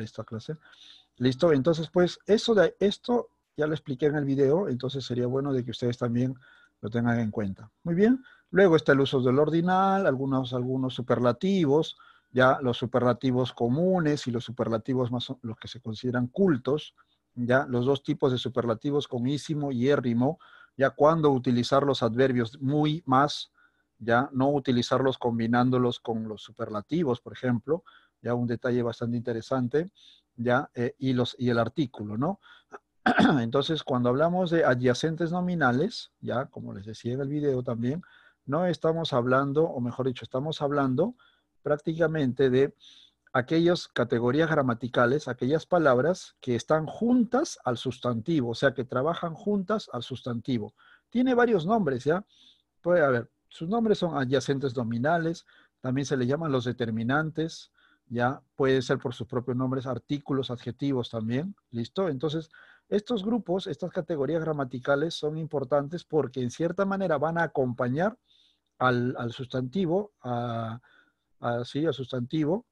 esta clase. Listo, entonces pues eso esto ya lo expliqué en el video, entonces sería bueno de que ustedes también lo tengan en cuenta. Muy bien, luego está el uso del ordinal, algunos, superlativos, ya los superlativos comunes y los superlativos más los que se consideran cultos, ya los dos tipos de superlativos con y érrimo, ya cuando utilizar los adverbios muy más, ya no utilizarlos combinándolos con los superlativos, por ejemplo, ya un detalle bastante interesante, ya, eh, y, los, y el artículo, ¿no? Entonces, cuando hablamos de adyacentes nominales, ya, como les decía en el video también, no estamos hablando, o mejor dicho, estamos hablando prácticamente de aquellas categorías gramaticales, aquellas palabras que están juntas al sustantivo, o sea, que trabajan juntas al sustantivo. Tiene varios nombres, ¿ya? Puede haber, sus nombres son adyacentes nominales, también se le llaman los determinantes, ¿ya? Puede ser por sus propios nombres, artículos, adjetivos también, ¿listo? Entonces, estos grupos, estas categorías gramaticales son importantes porque en cierta manera van a acompañar al, sustantivo, a, al sustantivo,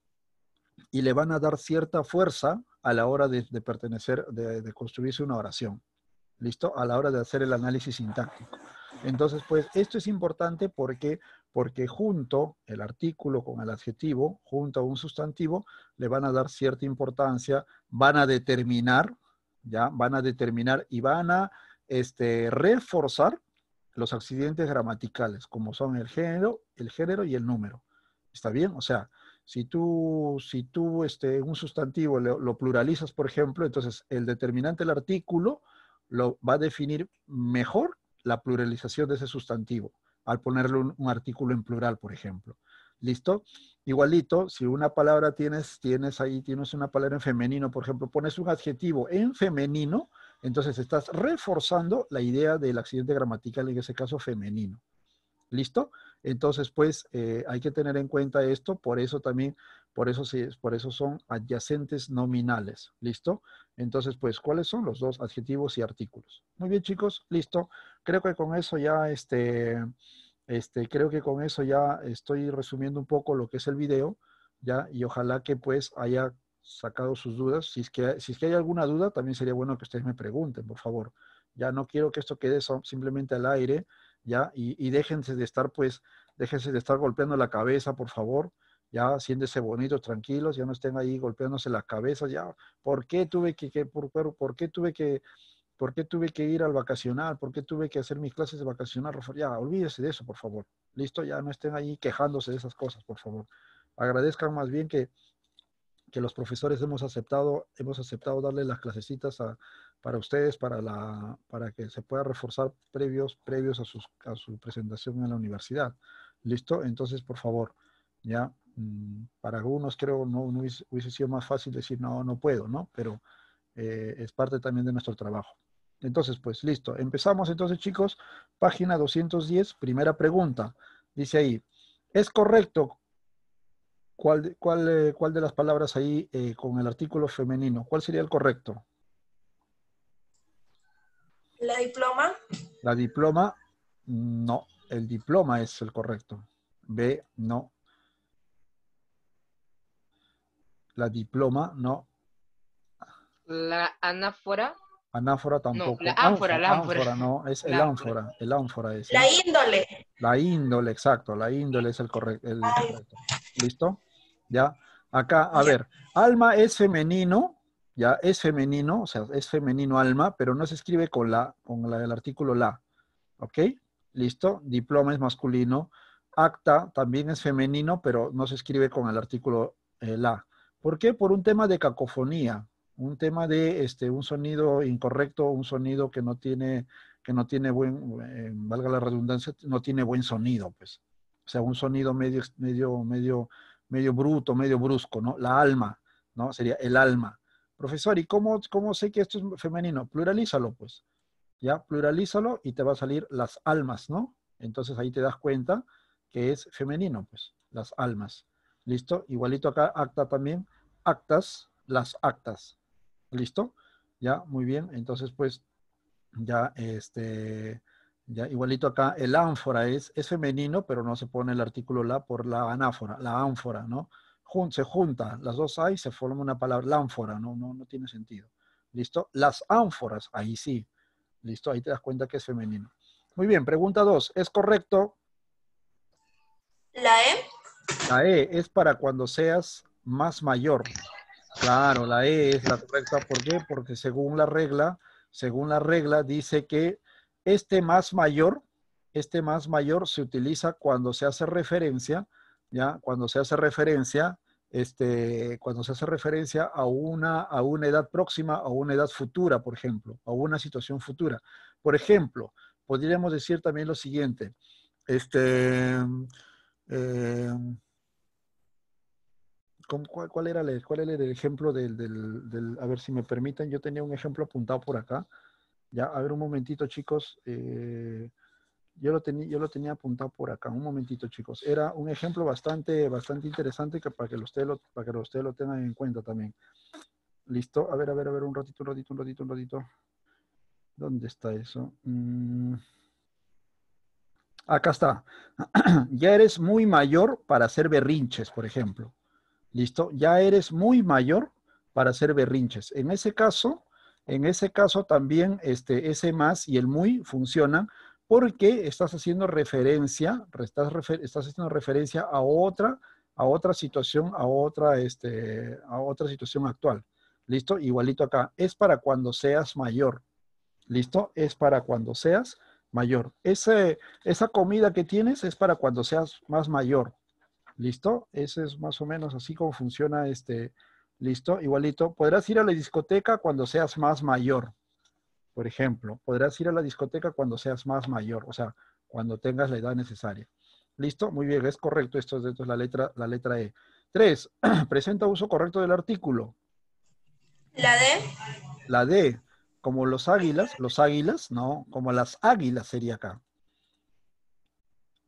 y le van a dar cierta fuerza a la hora de, pertenecer, de construirse una oración, ¿listo? A la hora de hacer el análisis sintáctico. Entonces, pues esto es importante porque, porque junto el artículo con el adjetivo, junto a un sustantivo, le van a dar cierta importancia, van a determinar, ya, van a determinar y van a este, reforzar los accidentes gramaticales, como son el género, el género y el número. ¿Está bien? O sea, si tú, si tú este, un sustantivo lo, lo pluralizas, por ejemplo, entonces el determinante del artículo lo va a definir mejor la pluralización de ese sustantivo, al ponerle un, artículo en plural, por ejemplo. ¿Listo? Igualito, si una palabra tienes, tienes ahí, tienes una palabra en femenino, por ejemplo, pones un adjetivo en femenino, entonces estás reforzando la idea del accidente gramatical, en ese caso femenino. ¿Listo? Entonces, pues eh, hay que tener en cuenta esto, por eso también, por eso, por eso son adyacentes nominales, ¿listo? Entonces, pues, ¿cuáles son los dos adjetivos y artículos? Muy bien, chicos, listo. Creo que con eso ya, este, este, creo que con eso ya estoy resumiendo un poco lo que es el video, ¿ya? Y ojalá que, pues, haya sacado sus dudas. Si que, si es que hay alguna duda, también sería bueno que ustedes me pregunten, por favor. Ya no quiero que esto quede simplemente al aire, ¿ya? Y, déjense de estar, pues, déjense de estar golpeando la cabeza, por favor, ¿ya? Siéntese bonitos, tranquilos, ya no estén ahí golpeándose las cabezas, ¿ya? ¿Por qué tuve que, por, por qué tuve que, por qué tuve que ir al vacacional? ¿Por qué tuve que hacer mis clases de vacacional? Ya, olvídese de eso, por favor. ¿Listo? Ya no estén ahí quejándose de esas cosas, por favor. Agradezcan más bien que, que los profesores hemos aceptado, hemos aceptado darle las clasecitas a, para ustedes, para, la, para que se pueda reforzar previos, previos a, a su presentación en la universidad. ¿Listo? Entonces, por favor, ya mm, para algunos creo no, hubiese, sido más fácil decir no, no puedo, ¿no? Pero eh, es parte también de nuestro trabajo. Entonces, pues listo. Empezamos entonces, chicos. Página 210, primera pregunta. Dice ahí, ¿es correcto cuál, cuál, eh, cuál de las palabras ahí eh, con el artículo femenino? ¿Cuál sería el correcto? ¿La diploma? La diploma, no. El diploma es el correcto. B, no. La diploma, no. ¿La anáfora? Anáfora tampoco. la ánfora, la ánfora. no, es el ánfora. el ánfora es. La índole. La índole, exacto, la índole es El correcto. ¿Listo? Ya. Acá, a ver, alma es femenino, ya es femenino, o sea, es femenino alma, pero no se escribe con la, con el artículo la. ¿Ok? Listo. Diploma es masculino. Acta también es femenino, pero no se escribe con el artículo eh, la. ¿Por qué? Por un tema de cacofonía, un tema de este, un sonido incorrecto, un sonido que no tiene, que no tiene buen, eh, valga la redundancia, no tiene buen sonido, pues. O sea, un sonido medio, medio, medio, medio bruto, medio brusco, ¿no? La alma, ¿no? Sería el alma profesor, ¿y cómo, cómo sé que esto es femenino? Pluralízalo, pues. Ya, pluralízalo y te va a salir las almas, ¿no? Entonces ahí te das cuenta que es femenino, pues, las almas. ¿Listo? Igualito acá, acta también, actas, las actas. ¿Listo? Ya, muy bien. Entonces, pues, ya, este, ya, igualito acá, el ánfora es, es femenino, pero no se pone el artículo la por la anáfora, la ánfora, ¿no? se junta, las dos hay, se forma una palabra, la ánfora, ¿no? No, no tiene sentido. ¿Listo? Las ánforas, ahí sí. ¿Listo? Ahí te das cuenta que es femenino. Muy bien, pregunta dos, ¿Es correcto? La E. La E es para cuando seas más mayor. Claro, la E es la correcta. ¿Por qué? Porque según la regla, según la regla dice que este más mayor, este más mayor se utiliza cuando se hace referencia cuando se hace referencia, este, cuando se hace referencia a una, a una edad próxima, a una edad futura, por ejemplo, a una situación futura. Por ejemplo, podríamos decir también lo siguiente, este, mm, eh, cuál, cuál, era el, cuál, era el, ejemplo del, a ver si me permiten, yo tenía un ejemplo apuntado por acá, ya, a ver un momentito chicos, eh, yo lo, tenía, yo lo tenía apuntado por acá. Un momentito, chicos. Era un ejemplo bastante, bastante interesante que para que ustedes lo, para que ustedes lo tengan en cuenta también. ¿Listo? A ver, a ver, a ver, un ratito, un ratito, un ratito, un ratito. ¿Dónde está eso? Mm. Acá está. ya eres muy mayor para hacer berrinches, por ejemplo. ¿Listo? Ya eres muy mayor para hacer berrinches. En ese caso, en ese caso también este, ese más y el muy funcionan porque estás haciendo referencia, estás, haciendo referencia a otra, a otra situación, a otra, este, a otra situación actual. ¿Listo? Igualito acá. Es para cuando seas mayor. ¿Listo? Es para cuando seas mayor. esa comida que tienes es para cuando seas más mayor. ¿Listo? Ese es más o menos así como funciona este. ¿Listo? Igualito. Podrás ir a la discoteca cuando seas más mayor. Por ejemplo, podrás ir a la discoteca cuando seas más mayor, o sea, cuando tengas la edad necesaria. ¿Listo? Muy bien, es correcto esto, esto es la letra, la letra E. Tres, presenta uso correcto del artículo. La D. La D, como los águilas, los águilas, ¿no? Como las águilas sería acá.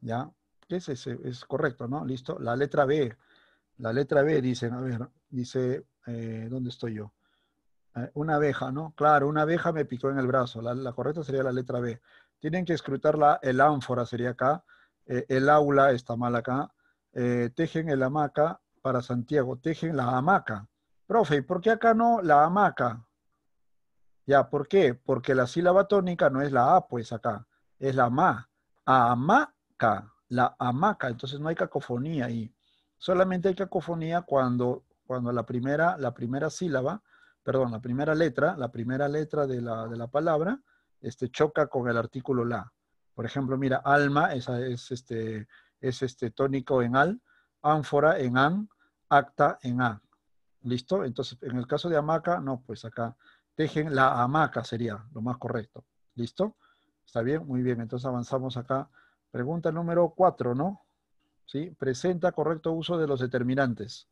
¿Ya? Es, es, es correcto, ¿no? Listo. La letra B. La letra B dice, a ver, dice, eh, ¿dónde estoy yo? Eh, una abeja, ¿no? Claro, una abeja me picó en el brazo. La, correcta sería la letra B. Tienen que escrutar la, el ánfora, sería acá. Eh, el aula está mal acá. Eh, tejen el hamaca para Santiago. Tejen la hamaca. Profe, ¿y por qué acá no la hamaca? Ya, ¿por qué? Porque la sílaba tónica no es la A, pues acá. Es la ma. Hamaca. La hamaca. Entonces no hay cacofonía ahí. Solamente hay cacofonía cuando, cuando la, primera, la primera sílaba perdón, la primera letra, la primera letra de la, de la palabra, este, choca con el artículo la. Por ejemplo, mira, alma esa es, este, es este tónico en al, ánfora en an, acta en a. ¿Listo? Entonces, en el caso de hamaca, no, pues acá tejen la hamaca sería lo más correcto. ¿Listo? ¿Está bien? Muy bien, entonces avanzamos acá. Pregunta número cuatro, ¿no? ¿Sí? Presenta correcto uso de los determinantes.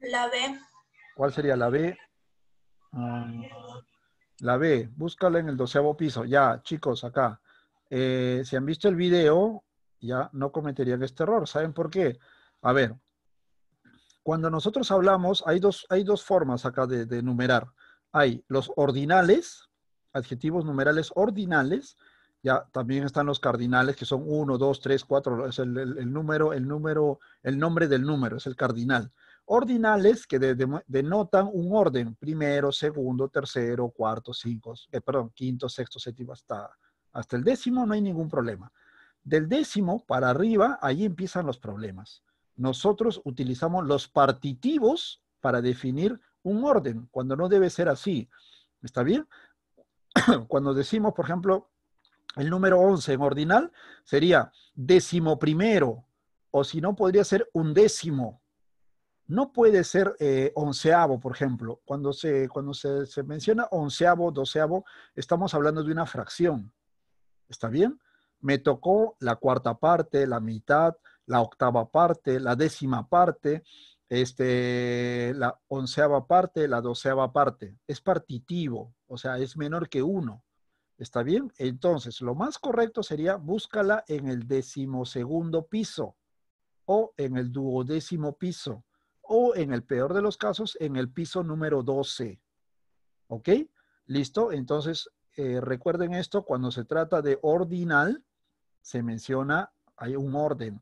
La B. ¿Cuál sería la B? Ah. la B, búscala en el doceavo piso. Ya, chicos, acá. Eh, si han visto el video, ya no cometerían este error. ¿Saben por qué? A ver, cuando nosotros hablamos, hay dos, hay dos formas acá de, numerar. Hay los ordinales, adjetivos numerales ordinales, ya también están los cardinales que son 1, 2, 3, 4, es el, número, el número, el nombre del número, es el cardinal ordinales que denotan un orden, primero, segundo, tercero, cuarto, cinco, eh, perdón, quinto, sexto, séptimo, hasta, el décimo no hay ningún problema. Del décimo para arriba, ahí empiezan los problemas. Nosotros utilizamos los partitivos para definir un orden, cuando no debe ser así. ¿Está bien? Cuando decimos, por ejemplo, el número 11 en ordinal, sería décimo primero, o si no, podría ser undécimo, no puede ser eh, onceavo, por ejemplo. Cuando, se, cuando se, menciona onceavo, doceavo, estamos hablando de una fracción. ¿Está bien? Me tocó la cuarta parte, la mitad, la octava parte, la décima parte, este, la onceava parte, la doceava parte. Es partitivo, o sea, es menor que uno. ¿Está bien? Entonces, lo más correcto sería búscala en el decimosegundo piso o en el duodécimo piso o en el peor de los casos, en el piso número 12. ¿Ok? Listo. Entonces, eh, recuerden esto, cuando se trata de ordinal, se menciona, hay un orden,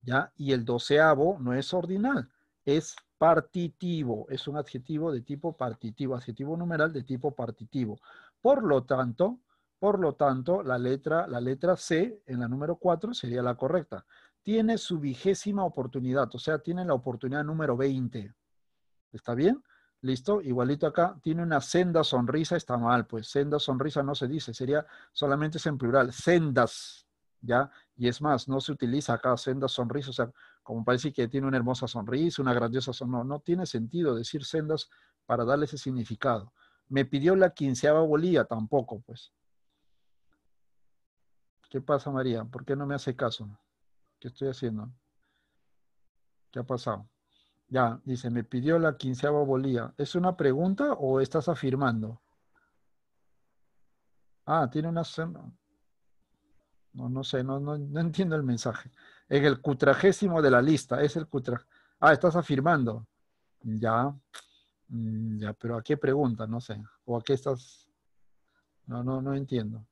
¿ya? Y el doceavo no es ordinal, es partitivo, es un adjetivo de tipo partitivo, adjetivo numeral de tipo partitivo. Por lo tanto, por lo tanto, la letra, la letra C en la número 4 sería la correcta tiene su vigésima oportunidad, o sea, tiene la oportunidad número 20. ¿Está bien? ¿Listo? Igualito acá, tiene una senda sonrisa, está mal, pues senda sonrisa no se dice, sería solamente es en plural, sendas, ¿ya? Y es más, no se utiliza acá senda sonrisa, o sea, como parece que tiene una hermosa sonrisa, una grandiosa sonrisa, no, no tiene sentido decir sendas para darle ese significado. Me pidió la quinceava bolía, tampoco, pues. ¿Qué pasa, María? ¿Por qué no me hace caso? ¿Qué estoy haciendo? ¿Qué ha pasado? Ya, dice, me pidió la quinceava bolía. ¿Es una pregunta o estás afirmando? Ah, tiene una... No, no sé, no, no, entiendo el mensaje. Es el cutragésimo de la lista, es el cutra... Ah, estás afirmando. Ya, mm, ya, pero ¿a qué pregunta? No sé. ¿O a qué estás...? No, no, no entiendo.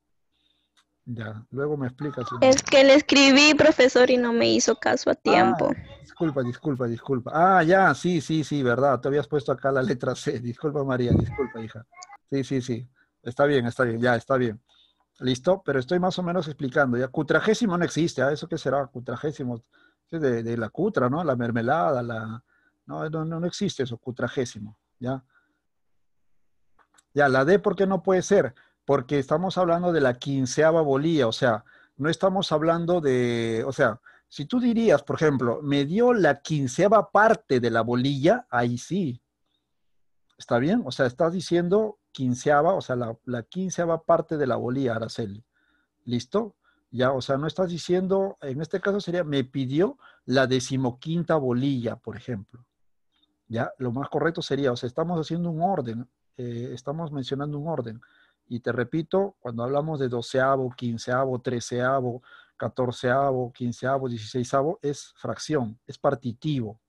Ya, luego me explicas. es que le escribí, profesor, y no me hizo caso a tiempo. Ah, disculpa, disculpa, disculpa. Ah, ya, sí, sí, sí, verdad. Te habías puesto acá la letra C. Disculpa, María, disculpa, hija. Sí, sí, sí. Está bien, está bien, ya, está bien. ¿Listo? Pero estoy más o menos explicando. Ya, cutragésimo no existe. ¿a ¿ah? ¿Eso qué será? Cutragésimo. Es de, la cutra, ¿no? La mermelada, la... No, no, no existe eso, cutragésimo, ¿ya? Ya, la D, ¿por qué no puede ser? porque estamos hablando de la quinceava bolilla, o sea, no estamos hablando de, o sea, si tú dirías, por ejemplo, me dio la quinceava parte de la bolilla, ahí sí. ¿Está bien? O sea, estás diciendo quinceava, o sea, la, quinceava parte de la bolilla, Araceli. ¿Listo? Ya, o sea, no estás diciendo, en este caso sería, me pidió la decimoquinta bolilla, por ejemplo. Ya, lo más correcto sería, o sea, estamos haciendo un orden, eh, estamos mencionando un orden. Y te repito, cuando hablamos de doceavo, quinceavo, treceavo, catorceavo, quinceavo, dieciséisavo, es fracción, es partitivo.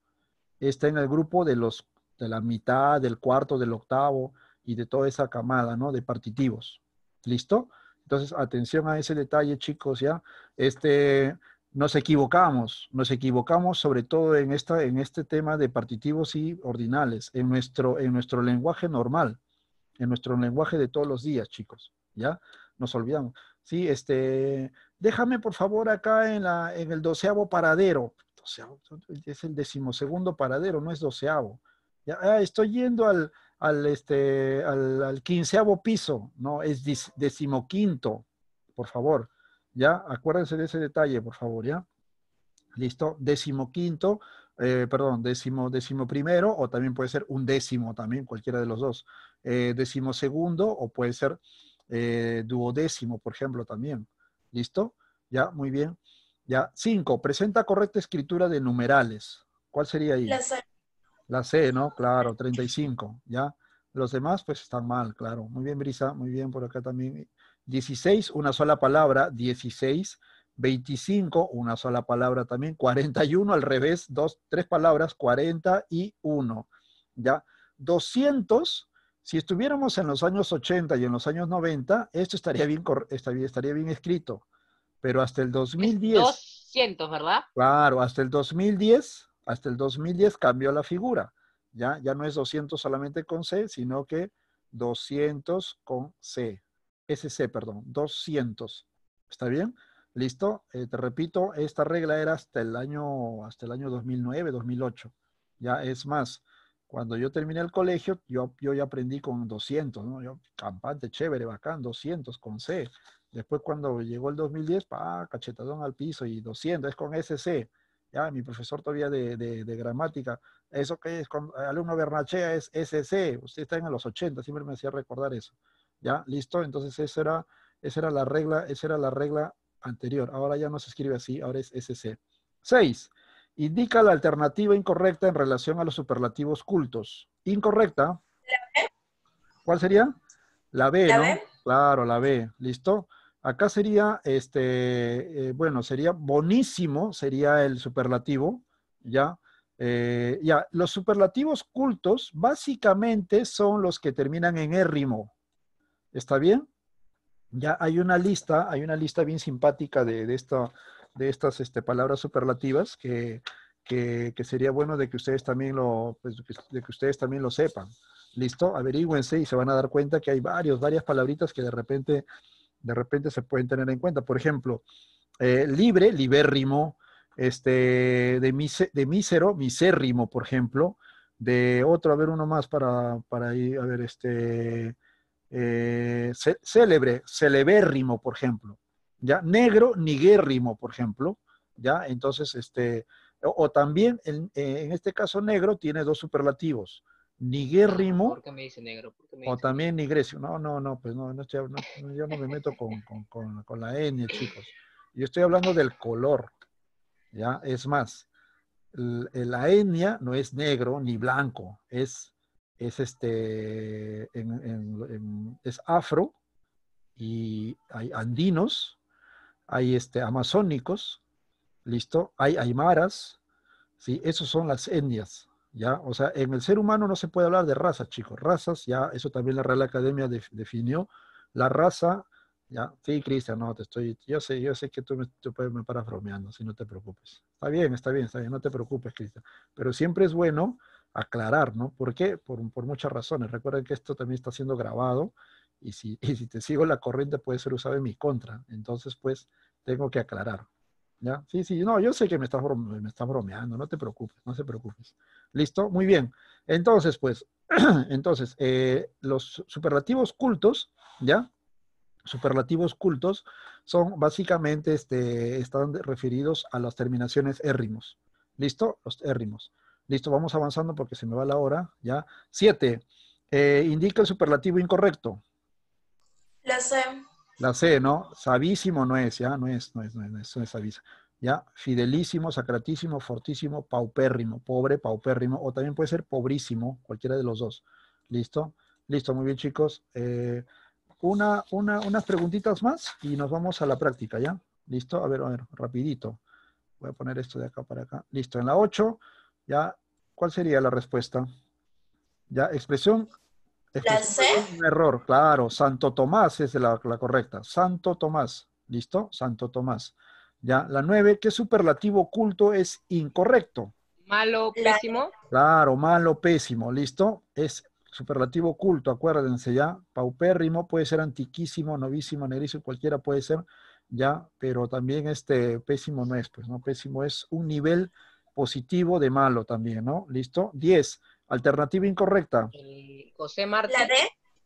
Está en el grupo de los de la mitad, del cuarto, del octavo y de toda esa camada, ¿no? De partitivos. ¿Listo? Entonces, atención a ese detalle, chicos, ¿ya? Este, nos equivocamos, nos equivocamos sobre todo en, esta, en este tema de partitivos y ordinales, en nuestro, en nuestro lenguaje normal en nuestro lenguaje de todos los días, chicos, ¿ya? Nos olvidamos. Sí, este, déjame por favor acá en, la, en el doceavo paradero. Doceavo, es el decimosegundo paradero, no es doceavo. Ya, ah, estoy yendo al, al, este, al, al, quinceavo piso, no, es decimoquinto, por favor. Ya, acuérdense de ese detalle, por favor, ¿ya? Listo, decimoquinto eh, perdón, décimo, décimo primero, o también puede ser un décimo también, cualquiera de los dos. Eh, décimo segundo, o puede ser eh, duodécimo, por ejemplo, también. ¿Listo? Ya, muy bien. Ya, cinco, presenta correcta escritura de numerales. ¿Cuál sería ahí? La C. La C, ¿no? Claro, 35, ¿ya? Los demás, pues, están mal, claro. Muy bien, Brisa, muy bien, por acá también. 16, una sola palabra, dieciséis. 25, una sola palabra también, 41 al revés, dos, tres palabras, 41, ¿ya? 200, si estuviéramos en los años 80 y en los años 90, esto estaría bien, estaría bien escrito, pero hasta el 2010... 200, ¿verdad? Claro, hasta el 2010, hasta el 2010 cambió la figura, ¿ya? Ya no es 200 solamente con C, sino que 200 con C, SC, perdón, 200, ¿está bien? ¿Listo? Eh, te repito, esta regla era hasta el año, hasta el año 2009, 2008. Ya es más, cuando yo terminé el colegio, yo, yo ya aprendí con 200, ¿no? Yo, campante, chévere, bacán, 200 con C. Después cuando llegó el 2010, pa, cachetadón al piso y 200, es con SC. Ya, mi profesor todavía de, gramática, eso que es, con, eh, alumno Bernachea es SC, usted está en los 80, siempre me hacía recordar eso. Ya, listo, entonces esa era, esa era la regla, esa era la regla anterior. Ahora ya no se escribe así, ahora es SC. Seis, Indica la alternativa incorrecta en relación a los superlativos cultos. Incorrecta. ¿Cuál sería? La B, ¿no? Claro, la B. ¿Listo? Acá sería, este, eh, bueno, sería bonísimo, sería el superlativo, ¿ya? Eh, ya, los superlativos cultos básicamente son los que terminan en érrimo. E ¿Está bien? Ya hay una lista, hay una lista bien simpática de, de estas este, palabras superlativas que, sería bueno de que ustedes también lo, pues, de que ustedes también lo sepan. ¿Listo? Averígüense y se van a dar cuenta que hay varios, varias palabritas que de repente, de repente se pueden tener en cuenta. Por ejemplo, eh, libre, libérrimo, este, de, de mísero, misérrimo, por ejemplo. De otro, a ver, uno más para, para ir, a ver, este, eh, célebre, celebérrimo, por ejemplo, ¿ya? Negro, nigérrimo, por ejemplo, ¿ya? Entonces, este, o, también, en, este caso, negro tiene dos superlativos, Nigérrimo. ¿Por me dice negro? o también nigrecio. No, no, no, pues no, no, yo no me meto con, con, la N, chicos. Yo estoy hablando del color. ¿Ya? Es más, la etnia no es negro ni blanco, es es este, es afro y hay andinos, hay este, amazónicos, listo, hay aymaras, sí, esos son las etnias, ya, o sea, en el ser humano no se puede hablar de razas, chicos, razas, ya, eso también la Real Academia definió, la raza, ya, sí, Cristian, no, te estoy, yo sé, yo sé que tú me, tú me si no te preocupes, está bien, está bien, está bien, no te preocupes, Cristian, pero siempre es bueno aclarar, ¿no? ¿Por qué? Por, muchas razones. Recuerden que esto también está siendo grabado y si, si te sigo la corriente puede ser usado en mi contra. Entonces, pues, tengo que aclarar. ¿Ya? Sí, sí, no, yo sé que me estás, me bromeando, no te preocupes, no te preocupes. ¿Listo? Muy bien. Entonces, pues, entonces, eh, los superlativos cultos, ¿ya? Superlativos cultos son básicamente, este, están referidos a las terminaciones érrimos. ¿Listo? Los érrimos. Listo, vamos avanzando porque se me va la hora. Ya. Siete. Eh, indica el superlativo incorrecto. La C. La C, ¿no? Sabísimo no es, ya, no es, no es, no es, no es, Ya, fidelísimo, sacratísimo, fortísimo, paupérrimo, pobre, paupérrimo, o también puede ser pobrísimo, cualquiera de los dos. ¿Listo? Listo, muy bien, chicos. Eh, una, una, unas preguntitas más y nos vamos a la práctica, ¿ya? ¿Listo? A ver, a ver, rapidito. Voy a poner esto de acá para acá. Listo, en la 8, ya ¿Cuál sería la respuesta? Ya, expresión. Un error, claro. Santo Tomás es la, la correcta. Santo Tomás. ¿Listo? Santo Tomás. Ya, la nueve, ¿qué superlativo oculto es incorrecto? Malo, pésimo. Claro, malo, pésimo, ¿listo? Es superlativo oculto, acuérdense ya. Paupérrimo puede ser antiquísimo, novísimo, negrísimo, cualquiera puede ser, ya, pero también este pésimo no es, pues, ¿no? Pésimo es un nivel positivo de malo también, ¿no? ¿Listo? Diez. Alternativa incorrecta. José Martí. ¿La D?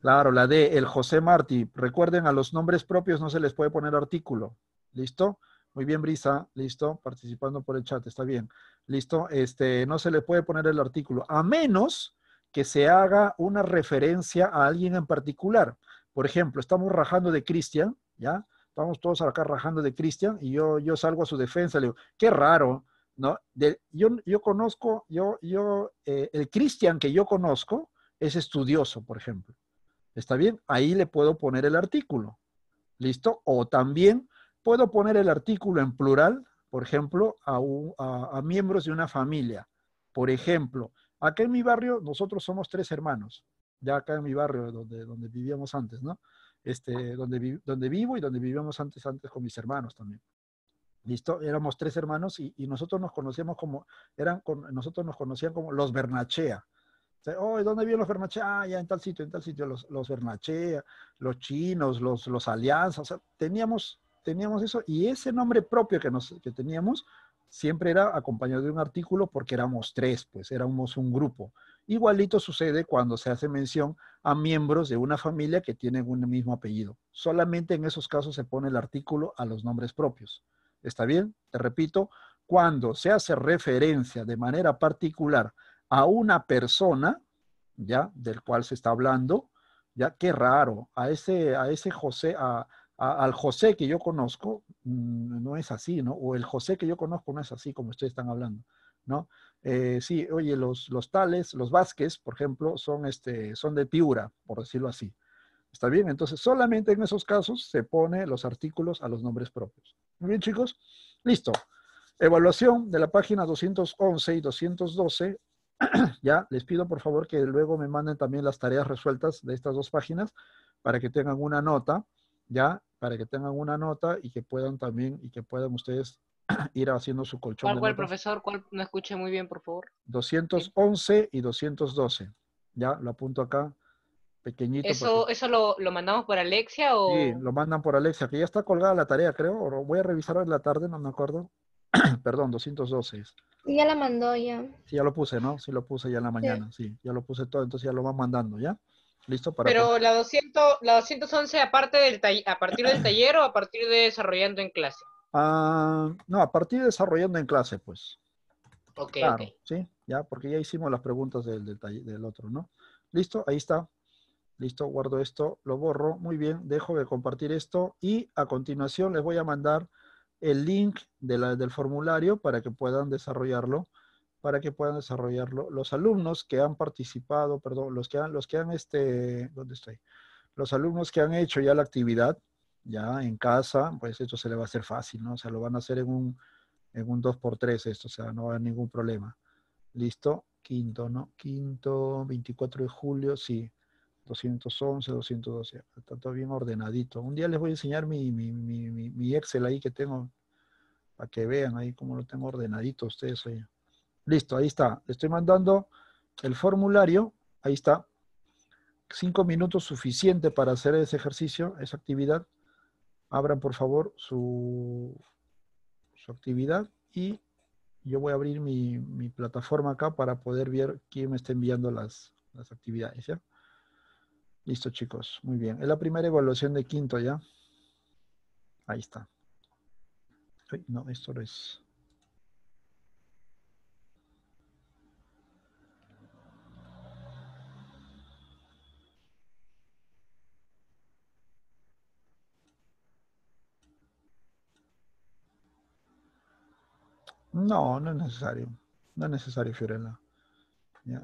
Claro, la D, el José Martí. Recuerden, a los nombres propios no se les puede poner artículo. ¿Listo? Muy bien, Brisa. Listo. Participando por el chat, está bien. Listo. Este, no se le puede poner el artículo, a menos que se haga una referencia a alguien en particular. Por ejemplo, estamos rajando de Cristian, ¿ya? Estamos todos acá rajando de Cristian y yo, yo salgo a su defensa, le digo, qué raro, ¿no? yo, conozco, yo, yo, eh, el Cristian que yo conozco es estudioso, por ejemplo. ¿Está bien? Ahí le puedo poner el artículo. ¿Listo? O también puedo poner el artículo en plural, por ejemplo, a, miembros de una familia. Por ejemplo, acá en mi barrio nosotros somos tres hermanos, ya acá en mi barrio donde, donde vivíamos antes, ¿no? Este, donde, donde vivo y donde vivíamos antes, antes con mis hermanos también. Listo, éramos tres hermanos y, nosotros nos conocíamos como, eran nosotros nos conocían como los Bernachea. O ¿dónde viven los Bernachea? Ah, ya en tal sitio, en tal sitio, los, los Bernachea, los chinos, los, los Alianzas, o sea, teníamos, teníamos eso y ese nombre propio que, que teníamos siempre era acompañado de un artículo porque éramos tres, pues éramos un grupo. Igualito sucede cuando se hace mención a miembros de una familia que tienen un mismo apellido. Solamente en esos casos se pone el artículo a los nombres propios. ¿Está bien? Te repito, cuando se hace referencia de manera particular a una persona, ¿ya? Del cual se está hablando, ¿ya? Qué raro, a ese, a ese José, al José que yo conozco, mm, no es así, ¿no? O el José que yo conozco no es así como ustedes están hablando, ¿no? Eh, sí, oye, los, tales, los Vázquez, por ejemplo, son, este, son de Piura, por decirlo así. ¿Está bien? Entonces, solamente en esos casos se pone los artículos a los nombres propios. Muy bien, chicos. Listo. Evaluación de la página 211 y 212. ya les pido por favor que luego me manden también las tareas resueltas de estas dos páginas para que tengan una nota, ya, para que tengan una nota y que puedan también y que puedan ustedes ir haciendo su colchón. ¿Cuál, cuál profesor? ¿Cuál no escuché muy bien, por favor? 211 y 212. Ya, lo apunto acá pequeñito. ¿Eso, ¿eso lo, mandamos por Alexia o...? Sí, lo mandan por Alexia, que ya está colgada la tarea, creo, o voy a revisar en la tarde, no me acuerdo. Perdón, 212. Sí, ya la mandó ya. Sí, ya lo puse, ¿no? Sí, lo puse ya en la mañana, sí, ya lo puse todo, entonces ya lo van mandando, ¿ya? Listo para... Pero la, 200, la 211, aparte del a partir del taller o a partir de desarrollando en clase? Ah, no, a partir de desarrollando en clase, pues. Ok, ok. Sí, ya, porque ya hicimos las preguntas del, del otro, ¿no? Listo, ahí está. Listo, guardo esto, lo borro. Muy bien, dejo de compartir esto y a continuación les voy a mandar el link del formulario para que puedan desarrollarlo, para que puedan desarrollarlo. Los alumnos que han participado, perdón, los que han, los que han este, ¿dónde estoy? Los alumnos que han hecho ya la actividad, ya en casa, pues esto se le va a hacer fácil, ¿no? O sea, lo van a hacer en un, en un 2x3 esto, o sea, no va a haber ningún problema. Listo, quinto, ¿no? Quinto, 24 de julio, sí. 211, 212. Está todo bien ordenadito. Un día les voy a enseñar mi, Excel ahí que tengo para que vean ahí cómo lo tengo ordenadito ustedes ahí. Listo, ahí está. Le estoy mandando el formulario. Ahí está. Cinco minutos suficiente para hacer ese ejercicio, esa actividad. Abran por favor su, su actividad y yo voy a abrir mi, plataforma acá para poder ver quién me está enviando las, las actividades. ¿ya? Listo, chicos. Muy bien. Es la primera evaluación de quinto, ¿ya? Ahí está. no, esto no es... No, no es necesario. No es necesario, Fiorella.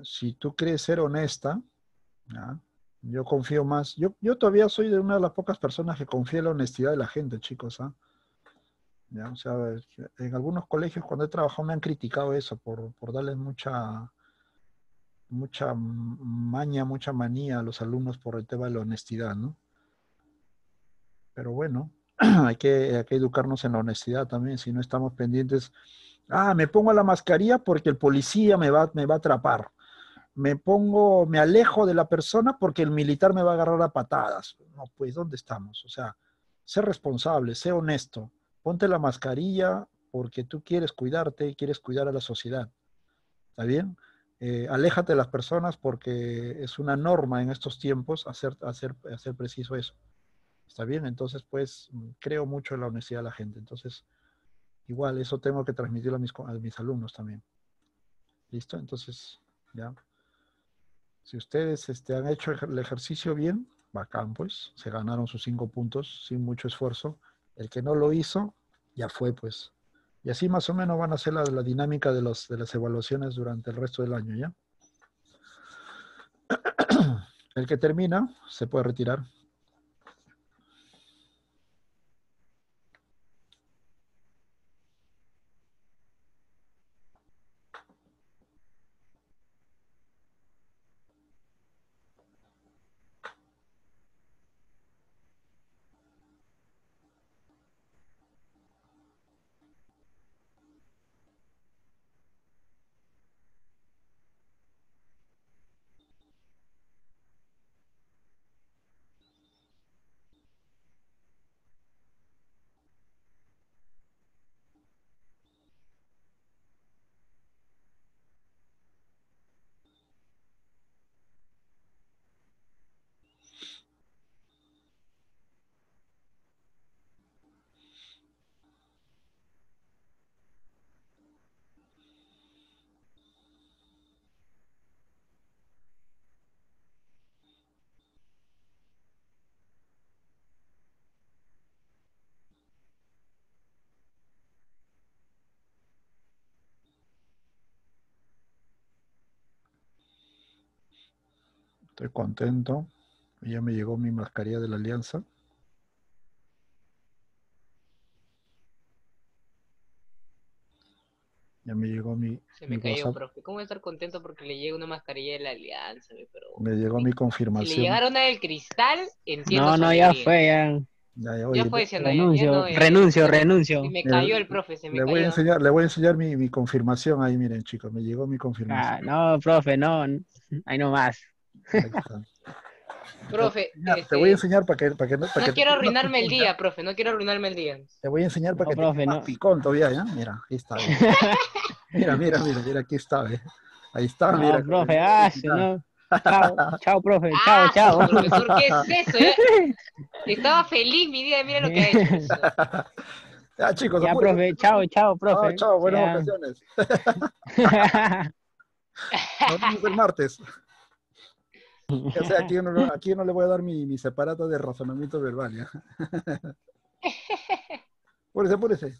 Si tú crees ser honesta, ¿ya? Yo confío más. Yo, todavía soy de una de las pocas personas que confía en la honestidad de la gente, chicos. ¿ah? ¿Ya? O sea, en algunos colegios cuando he trabajado me han criticado eso por, por darles mucha, mucha maña, mucha manía a los alumnos por el tema de la honestidad, ¿no? Pero bueno, hay que, educarnos en la honestidad también, si no estamos pendientes. Ah, me pongo la mascarilla porque el policía me va, me va a atrapar me pongo, me alejo de la persona porque el militar me va a agarrar a patadas. No, pues, ¿dónde estamos? O sea, sé responsable, sé honesto, ponte la mascarilla porque tú quieres cuidarte y quieres cuidar a la sociedad. ¿Está bien? Eh, aléjate de las personas porque es una norma en estos tiempos hacer, hacer, hacer preciso eso. ¿Está bien? Entonces, pues, creo mucho en la honestidad de la gente. Entonces, igual, eso tengo que transmitirlo a mis, a mis alumnos también. ¿Listo? Entonces, ya. Si ustedes este, han hecho el ejercicio bien, bacán pues, se ganaron sus cinco puntos sin mucho esfuerzo. El que no lo hizo, ya fue pues. Y así más o menos van a ser la, la dinámica de, de las evaluaciones durante el resto del año, ¿ya? El que termina se puede retirar. Estoy contento. Ya me llegó mi mascarilla de la alianza. Ya me llegó mi. Se me cayó, profe. ¿Cómo voy a estar contento porque le llega una mascarilla de la alianza? me llegó mi confirmación. le llegaron a del cristal, entiendo. No, no, ya fue, ya. Ya, fue diciendo, renuncio, renuncio, renuncio. Se me cayó el profe, se me le Voy a enseñar, le voy a enseñar mi, mi confirmación ahí, miren, chicos, me llegó mi confirmación. Ah, no, profe, no, ahí no más. profe, te, voy a este, enseñar para que... Para que, para no quiero arruinarme el día, profe, no quiero arruinarme el día. Te voy a enseñar para que profe, te no. picón todavía, ¿ya? Mira, aquí está. mira, mira, mira, mira, aquí está. ¿eh? Ahí está, mira. profe, Chao, chao, profe. Ah, chao, chao. Profesor, ¿qué es eso? Eh? Estaba feliz mi día, mira lo que ha hecho. Ya, chicos. Ya, profe. Chao, chao, profe. Chao, chao. Buenas vacaciones. ocasiones. Nos vemos el martes. aquí no, aquí no le voy a dar mi, mi separata de razonamiento verbal, ¿ya? Púrese, púrese.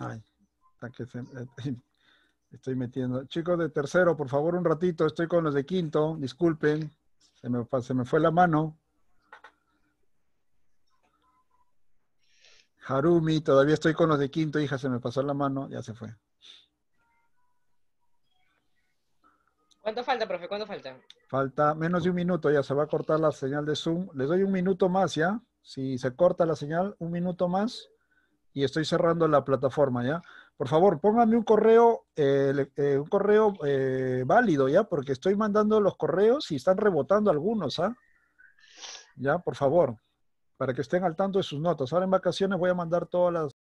Ay, está que se, Estoy metiendo. Chicos de tercero, por favor, un ratito. Estoy con los de quinto. Disculpen. Se me, se me fue la mano. Harumi, todavía estoy con los de quinto, hija, se me pasó la mano, ya se fue. ¿Cuánto falta, profe? ¿Cuánto falta? Falta menos de un minuto, ya se va a cortar la señal de Zoom. Les doy un minuto más, ¿ya? Si se corta la señal, un minuto más y estoy cerrando la plataforma, ¿ya? por favor, pónganme un correo, eh, eh, un correo eh, válido, ¿ya? Porque estoy mandando los correos y están rebotando algunos, ¿ah? Ya, por favor, para que estén al tanto de sus notas. Ahora en vacaciones voy a mandar todas las,